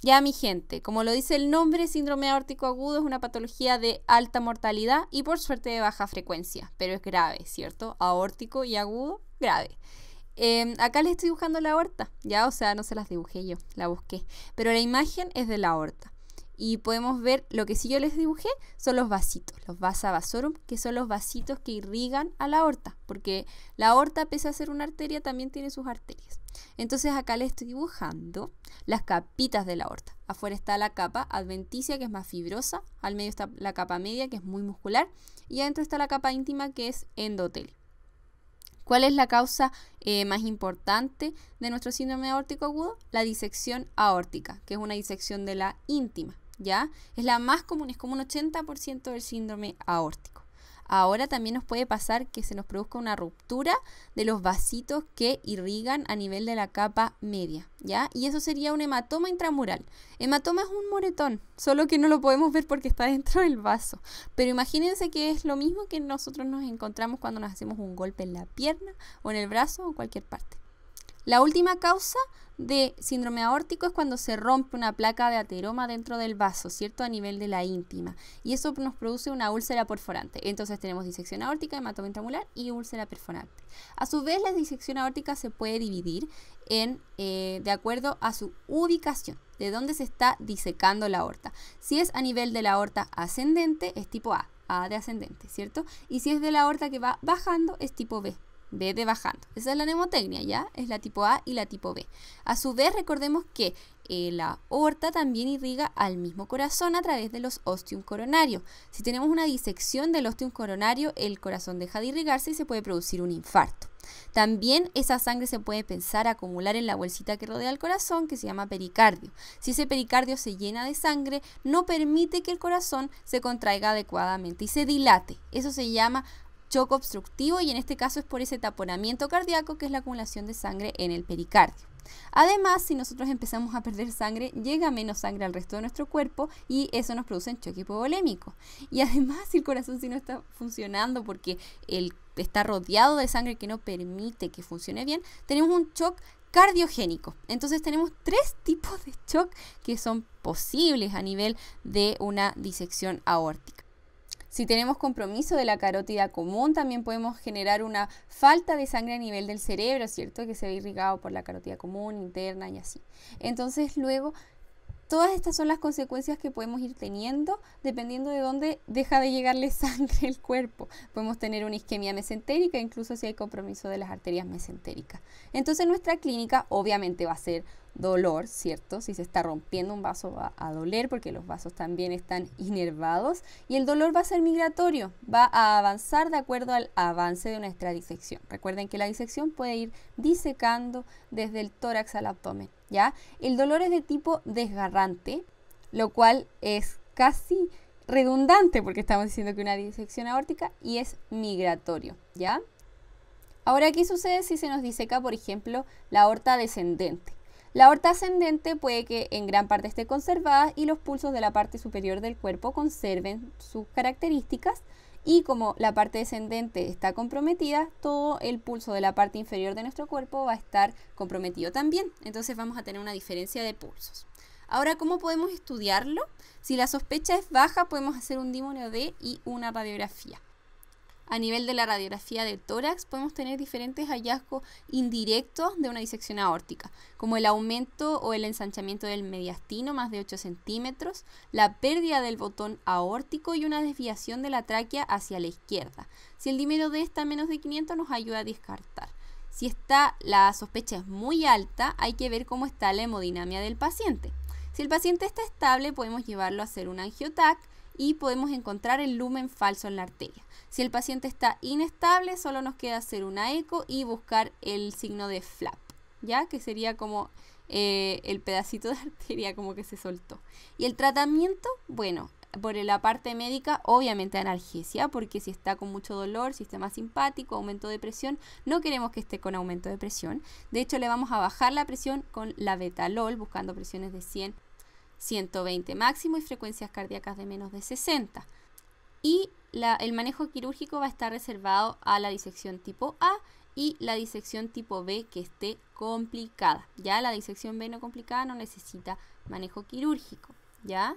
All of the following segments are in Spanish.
Ya mi gente, como lo dice el nombre, síndrome aórtico agudo es una patología de alta mortalidad y por suerte de baja frecuencia, pero es grave, ¿cierto? Aórtico y agudo, grave. Em, acá les estoy dibujando la aorta, ya, o sea, no se las dibujé yo, la busqué, pero la imagen es de la aorta y podemos ver lo que sí yo les dibujé son los vasitos, los vasa vasorum, que son los vasitos que irrigan a la aorta, porque la aorta, pese a ser una arteria, también tiene sus arterias. Entonces acá les estoy dibujando las capitas de la aorta. Afuera está la capa adventicia, que es más fibrosa, al medio está la capa media, que es muy muscular, y adentro está la capa íntima, que es endotelio. ¿Cuál es la causa eh, más importante de nuestro síndrome aórtico agudo? La disección aórtica, que es una disección de la íntima. ¿ya? Es la más común, es como un 80% del síndrome aórtico. Ahora también nos puede pasar que se nos produzca una ruptura de los vasitos que irrigan a nivel de la capa media, ¿ya? Y eso sería un hematoma intramural. Hematoma es un moretón, solo que no lo podemos ver porque está dentro del vaso. Pero imagínense que es lo mismo que nosotros nos encontramos cuando nos hacemos un golpe en la pierna o en el brazo o cualquier parte. La última causa de síndrome aórtico es cuando se rompe una placa de ateroma dentro del vaso, ¿cierto? A nivel de la íntima. Y eso nos produce una úlcera perforante. Entonces tenemos disección aórtica, hematoma intramular y úlcera perforante. A su vez, la disección aórtica se puede dividir en, eh, de acuerdo a su ubicación, de dónde se está disecando la aorta. Si es a nivel de la aorta ascendente, es tipo A, A de ascendente, ¿cierto? Y si es de la aorta que va bajando, es tipo B, de bajando. Esa es la nemotecnia, ¿ya? Es la tipo A y la tipo B. A su vez, recordemos que eh, la aorta también irriga al mismo corazón a través de los ostium coronarios. Si tenemos una disección del ostium coronario, el corazón deja de irrigarse y se puede producir un infarto. También esa sangre se puede pensar acumular en la bolsita que rodea el corazón, que se llama pericardio. Si ese pericardio se llena de sangre, no permite que el corazón se contraiga adecuadamente y se dilate. Eso se llama choque obstructivo y en este caso es por ese taponamiento cardíaco que es la acumulación de sangre en el pericardio. Además, si nosotros empezamos a perder sangre, llega menos sangre al resto de nuestro cuerpo y eso nos produce un choque hipovolémico. Y además, si el corazón sí no está funcionando porque está rodeado de sangre que no permite que funcione bien, tenemos un choque cardiogénico. Entonces tenemos tres tipos de shock que son posibles a nivel de una disección aórtica. Si tenemos compromiso de la carótida común, también podemos generar una falta de sangre a nivel del cerebro, ¿cierto? Que se ve irrigado por la carótida común, interna y así. Entonces, luego, todas estas son las consecuencias que podemos ir teniendo dependiendo de dónde deja de llegarle sangre al cuerpo. Podemos tener una isquemia mesentérica, incluso si hay compromiso de las arterias mesentéricas. Entonces, nuestra clínica obviamente va a ser dolor, ¿cierto? Si se está rompiendo un vaso va a doler porque los vasos también están inervados y el dolor va a ser migratorio, va a avanzar de acuerdo al avance de nuestra disección. Recuerden que la disección puede ir disecando desde el tórax al abdomen, ¿ya? El dolor es de tipo desgarrante, lo cual es casi redundante porque estamos diciendo que una disección aórtica y es migratorio, ¿ya? Ahora, ¿qué sucede si se nos diseca, por ejemplo, la aorta descendente? La aorta ascendente puede que en gran parte esté conservada y los pulsos de la parte superior del cuerpo conserven sus características y como la parte descendente está comprometida, todo el pulso de la parte inferior de nuestro cuerpo va a estar comprometido también. Entonces vamos a tener una diferencia de pulsos. Ahora, ¿cómo podemos estudiarlo? Si la sospecha es baja, podemos hacer un dimonio D y una radiografía a nivel de la radiografía del tórax podemos tener diferentes hallazgos indirectos de una disección aórtica, como el aumento o el ensanchamiento del mediastino, más de 8 centímetros, la pérdida del botón aórtico y una desviación de la tráquea hacia la izquierda. Si el dímero de esta menos de 500 nos ayuda a descartar. Si está, la sospecha es muy alta, hay que ver cómo está la hemodinamia del paciente. Si el paciente está estable, podemos llevarlo a hacer un angiotac y podemos encontrar el lumen falso en la arteria. Si el paciente está inestable, solo nos queda hacer una eco y buscar el signo de flap, ¿ya? Que sería como eh, el pedacito de arteria como que se soltó. Y el tratamiento, bueno, por la parte médica, obviamente analgesia, porque si está con mucho dolor, sistema simpático, aumento de presión, no queremos que esté con aumento de presión. De hecho, le vamos a bajar la presión con la betalol, buscando presiones de 100 120 máximo y frecuencias cardíacas de menos de 60. Y el manejo quirúrgico va a estar reservado a la disección tipo A y la disección tipo B que esté complicada. Ya la disección B no complicada no necesita manejo quirúrgico, ¿ya?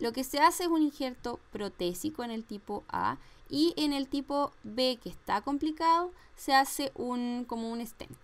Lo que se hace es un injerto protésico en el tipo A y en el tipo B que está complicado se hace un como un stent,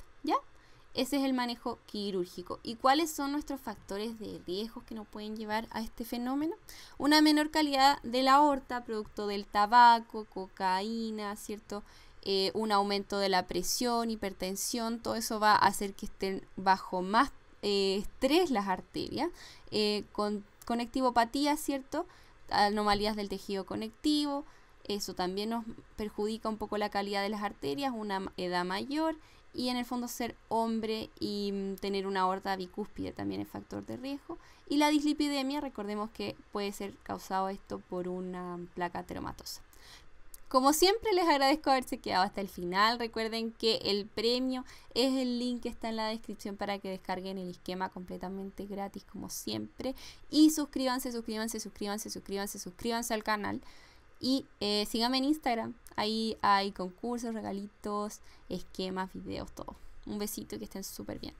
ese es el manejo quirúrgico. ¿Y cuáles son nuestros factores de riesgo que nos pueden llevar a este fenómeno? Una menor calidad de la aorta, producto del tabaco, cocaína, ¿cierto? Eh, un aumento de la presión, hipertensión, todo eso va a hacer que estén bajo más eh, estrés las arterias, eh, con conectivopatía, ¿cierto? Anomalías del tejido conectivo, eso también nos perjudica un poco la calidad de las arterias, una edad mayor, y en el fondo ser hombre y mm, tener una aorta bicúspide también es factor de riesgo. Y la dislipidemia, recordemos que puede ser causado esto por una placa teromatosa Como siempre les agradezco haberse quedado hasta el final. Recuerden que el premio es el link que está en la descripción para que descarguen el esquema completamente gratis como siempre. Y suscríbanse, suscríbanse, suscríbanse, suscríbanse, suscríbanse al canal. Y eh, síganme en Instagram. Ahí hay concursos, regalitos, esquemas, videos, todo. Un besito y que estén súper bien.